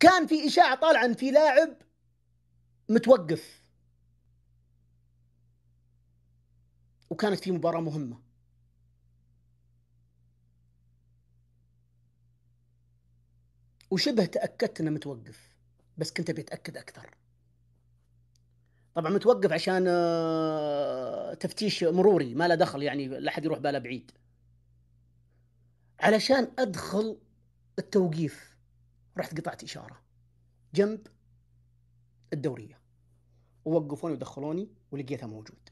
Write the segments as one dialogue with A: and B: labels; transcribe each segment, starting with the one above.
A: كان في اشاعه طالعه ان في لاعب متوقف وكانت في مباراه مهمه وشبه تاكدت انه متوقف بس كنت ابي اتاكد اكثر طبعا متوقف عشان آه، تفتيش مروري ما له دخل يعني لا احد يروح باله بعيد علشان ادخل التوقيف رحت قطعت اشاره جنب الدوريه ووقفوني ودخلوني ولقيتها موجود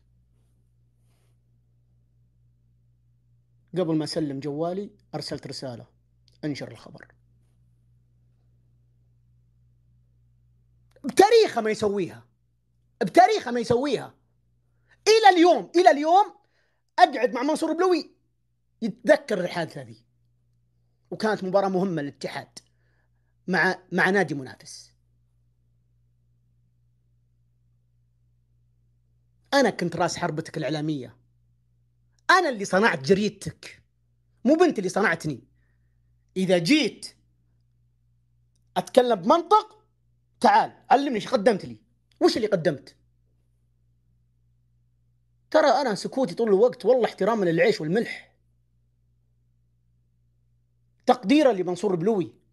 A: قبل ما اسلم جوالي ارسلت رساله انشر الخبر بتاريخه ما يسويها بتاريخه ما يسويها الى اليوم الى اليوم اقعد مع منصور بلوي يتذكر الحادثه ذي وكانت مباراه مهمه للاتحاد مع مع نادي منافس انا كنت راس حربتك الاعلاميه انا اللي صنعت جريدتك مو بنت اللي صنعتني اذا جيت اتكلم بمنطق تعال علمني ايش قدمت لي وش اللي قدمت ترى انا سكوتي طول الوقت والله احتراما للعيش والملح تقديرا لمنصور بلوي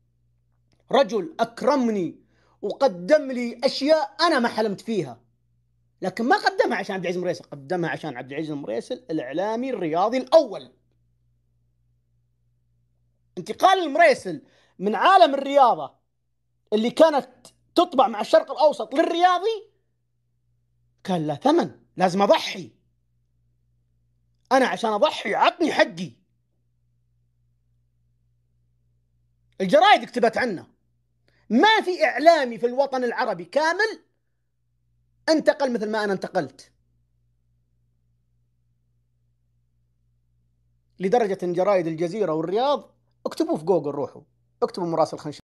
A: رجل اكرمني وقدم لي اشياء انا ما حلمت فيها لكن ما قدمها عشان عبد العزيز مريسل قدمها عشان عبد العزيز مريسل الاعلامي الرياضي الاول انتقال المريسل من عالم الرياضه اللي كانت تطبع مع الشرق الاوسط للرياضي كان له ثمن لازم اضحي انا عشان اضحي عطني حقي الجرايد كتبت عنه ما في إعلامي في الوطن العربي كامل انتقل مثل ما أنا انتقلت لدرجة أن جرايد الجزيرة والرياض اكتبوا في جوجل روحوا اكتبوا مراسل خنشب